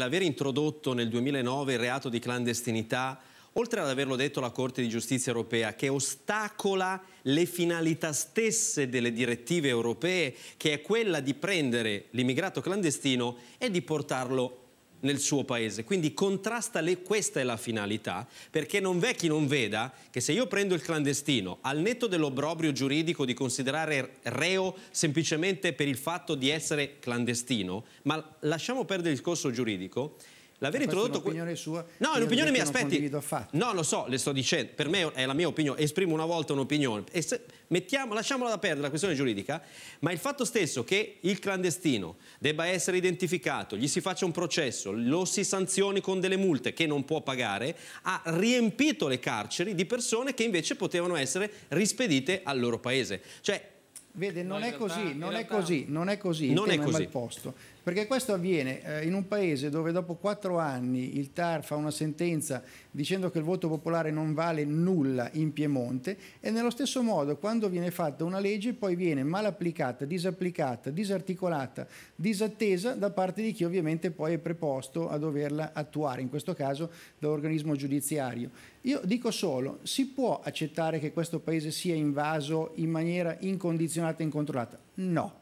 l'aver introdotto nel 2009 il reato di clandestinità oltre ad averlo detto la Corte di Giustizia europea, che ostacola le finalità stesse delle direttive europee, che è quella di prendere l'immigrato clandestino e di portarlo nel suo paese. Quindi contrasta le, questa è la finalità, perché non v'è chi non veda che se io prendo il clandestino, al netto dell'obbrobrio giuridico di considerare reo semplicemente per il fatto di essere clandestino, ma lasciamo perdere il corso giuridico, L'aver introdotto... è un'opinione sua? No, è un'opinione mia, aspetti. No, lo so, le sto dicendo. Per me è la mia opinione, esprimo una volta un'opinione. Mettiamo, lasciamola da perdere la questione giuridica, ma il fatto stesso che il clandestino debba essere identificato, gli si faccia un processo, lo si sanzioni con delle multe che non può pagare, ha riempito le carceri di persone che invece potevano essere rispedite al loro paese. Cioè, Vede, non, no, è, realtà, così, non realtà, è così, non è così, non è così, non è così. Perché questo avviene eh, in un paese dove dopo quattro anni il TAR fa una sentenza dicendo che il voto popolare non vale nulla in Piemonte e nello stesso modo quando viene fatta una legge poi viene mal applicata, disapplicata, disarticolata, disattesa da parte di chi ovviamente poi è preposto a doverla attuare, in questo caso dall'organismo giudiziario. Io dico solo, si può accettare che questo paese sia invaso in maniera incondizionata e incontrollata? No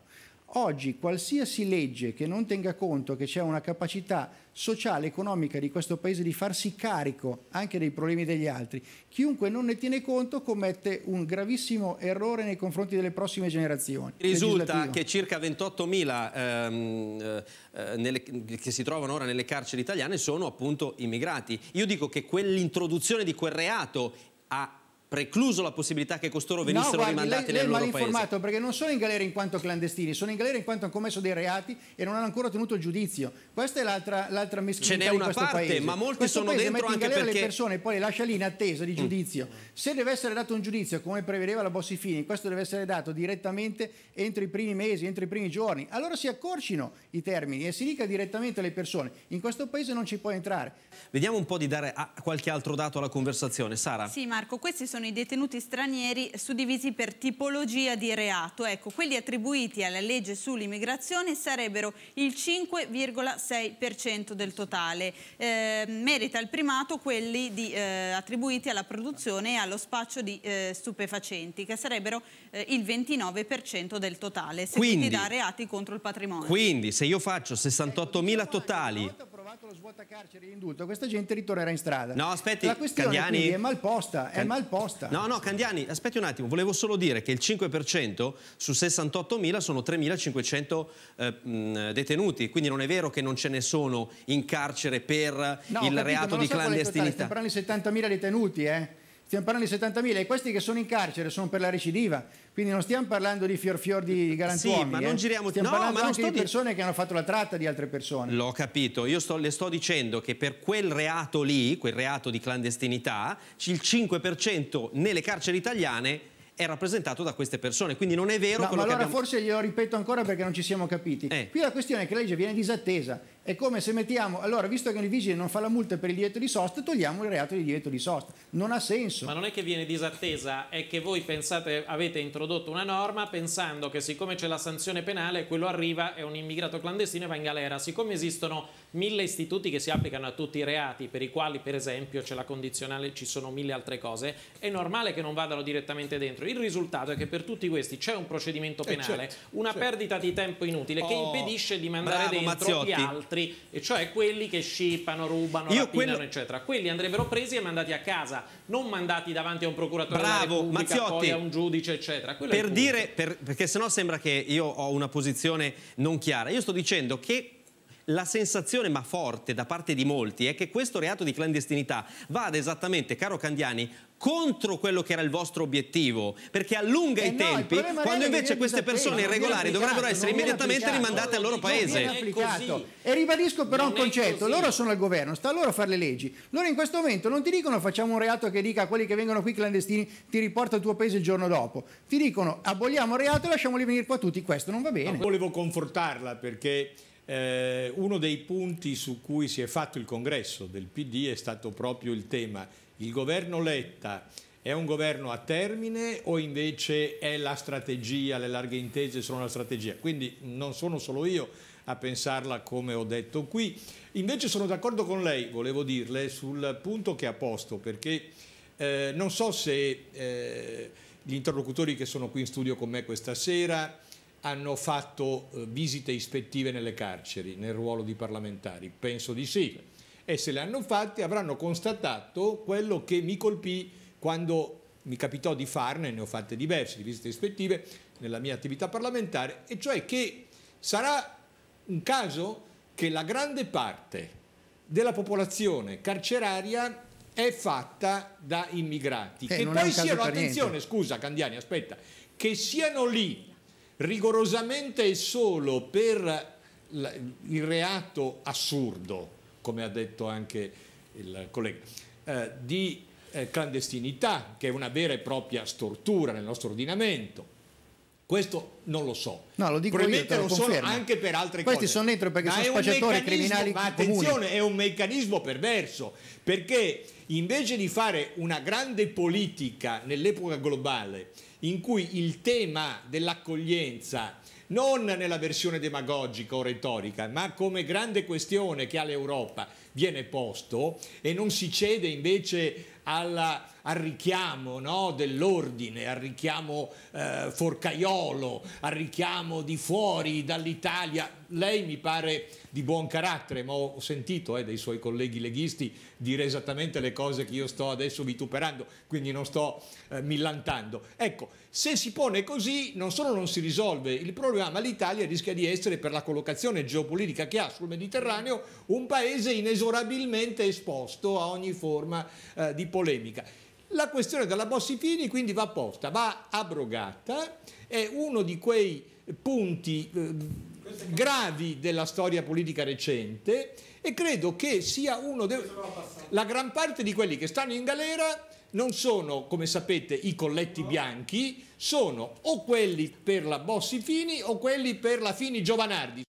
Oggi qualsiasi legge che non tenga conto che c'è una capacità sociale economica di questo Paese di farsi carico anche dei problemi degli altri, chiunque non ne tiene conto commette un gravissimo errore nei confronti delle prossime generazioni. Risulta che circa 28.000 ehm, eh, eh, nelle, che si trovano ora nelle carceri italiane sono appunto immigrati. Io dico che quell'introduzione di quel reato ha precluso la possibilità che costoro venissero no, guardi, rimandati lei, lei nel loro paese. informato perché non sono in galera in quanto clandestini, sono in galera in quanto hanno commesso dei reati e non hanno ancora tenuto il giudizio. Questa è l'altra, l'altra Ce n'è una parte, ma molti questo sono dentro anche perché... le persone e poi le lascia lì in attesa di mm. giudizio. Mm. Se deve essere dato un giudizio, come prevedeva la Bossi Fini, questo deve essere dato direttamente entro i primi mesi, entro i primi giorni. Allora si accorcino i termini e si dica direttamente alle persone, in questo paese non ci può entrare. Vediamo un po' di dare qualche altro dato alla conversazione. Sara? Sì Marco, questi sono sono i detenuti stranieri suddivisi per tipologia di reato. Ecco, quelli attribuiti alla legge sull'immigrazione sarebbero il 5,6% del totale. Eh, merita il primato quelli di, eh, attribuiti alla produzione e allo spaccio di eh, stupefacenti, che sarebbero eh, il 29% del totale, seguiti quindi, da reati contro il patrimonio. Quindi, se io faccio 68.000 totali approvato lo svuota carceri e indulto, questa gente ritornerà in strada. No, aspetti, La questione Candiani... è malposta, è malposta. No, no, Candiani, aspetti un attimo, volevo solo dire che il 5% su 68.000 sono 3.500 eh, detenuti, quindi non è vero che non ce ne sono in carcere per no, il capito, reato di so clandestinità. Stiamo parlando di 70.000 detenuti, eh? stiamo parlando di 70.000 e questi che sono in carcere sono per la recidiva, quindi non stiamo parlando di fior fior di garanzia. Sì, ma non eh. giriamo... Eh. Stiamo no, parlando anche di persone che hanno fatto la tratta di altre persone. L'ho capito, io sto, le sto dicendo che per quel reato lì, quel reato di clandestinità, il 5% nelle carceri italiane è rappresentato da queste persone, quindi non è vero no, quello ma allora abbiamo... forse glielo ripeto ancora perché non ci siamo capiti. Eh. Qui la questione è che la legge viene disattesa è come se mettiamo, allora visto che il vigile non fa la multa per il divieto di sosta, togliamo il reato di divieto di sosta. Non ha senso. Ma non è che viene disattesa, è che voi pensate, avete introdotto una norma pensando che siccome c'è la sanzione penale, quello arriva, è un immigrato clandestino e va in galera. Siccome esistono mille istituti che si applicano a tutti i reati, per i quali per esempio c'è la condizionale, ci sono mille altre cose, è normale che non vadano direttamente dentro. Il risultato è che per tutti questi c'è un procedimento eh, penale, eh certo, una certo. perdita di tempo inutile oh, che impedisce di mandare dentro Mazziotti. gli altri nostri, e cioè quelli che scippano, rubano, Io rapinano, quello... eccetera. Quelli andrebbero presi e mandati a casa, non mandati davanti a un procuratore Bravo, Mazziotti, a un giudice, eccetera. Quello per dire, per, perché sennò sembra che io ho una posizione non chiara. Io sto dicendo che la sensazione, ma forte, da parte di molti è che questo reato di clandestinità vada esattamente, caro Candiani, contro quello che era il vostro obiettivo, perché allunga eh i no, tempi, quando invece queste persone irregolari dovrebbero essere immediatamente rimandate al loro paese. E ribadisco però non un concetto, loro sono al governo, sta a loro a fare le leggi. Loro in questo momento non ti dicono facciamo un reato che dica a quelli che vengono qui clandestini ti riporta al tuo paese il giorno dopo, ti dicono aboliamo il reato e lasciamoli venire qua tutti, questo non va bene. No, volevo confortarla perché... Eh, uno dei punti su cui si è fatto il congresso del PD è stato proprio il tema il governo Letta è un governo a termine o invece è la strategia, le larghe intese sono la strategia? Quindi non sono solo io a pensarla come ho detto qui. Invece sono d'accordo con lei, volevo dirle, sul punto che ha posto, perché eh, non so se eh, gli interlocutori che sono qui in studio con me questa sera hanno fatto eh, visite ispettive nelle carceri nel ruolo di parlamentari? Penso di sì. E se le hanno fatte avranno constatato quello che mi colpì quando mi capitò di farne, ne ho fatte diverse di visite ispettive nella mia attività parlamentare, e cioè che sarà un caso che la grande parte della popolazione carceraria è fatta da immigrati. Eh, che poi siano, attenzione, scusa Candiani, aspetta, che siano lì rigorosamente e solo per il reato assurdo, come ha detto anche il collega, eh, di eh, clandestinità, che è una vera e propria stortura nel nostro ordinamento, questo non lo so. No, lo dico Probabilmente io, lo, lo sono anche per altre Questi cose. Questi sono dentro perché ma sono spacciatori criminali Ma attenzione, comuni. è un meccanismo perverso, perché invece di fare una grande politica nell'epoca globale in cui il tema dell'accoglienza non nella versione demagogica o retorica, ma come grande questione che ha l'Europa viene posto e non si cede invece alla al richiamo no, dell'ordine, al richiamo eh, forcaiolo, al richiamo di fuori dall'Italia. Lei mi pare di buon carattere, ma ho sentito eh, dai suoi colleghi leghisti dire esattamente le cose che io sto adesso vituperando, quindi non sto eh, millantando. Ecco, se si pone così non solo non si risolve il problema, ma l'Italia rischia di essere, per la collocazione geopolitica che ha sul Mediterraneo, un paese inesorabilmente esposto a ogni forma eh, di polemica. La questione della Bossi-Fini quindi va posta, va abrogata, è uno di quei punti eh, gravi della storia politica recente e credo che sia uno dei... La gran parte di quelli che stanno in galera non sono, come sapete, i colletti bianchi, sono o quelli per la Bossi-Fini o quelli per la Fini-Giovanardi.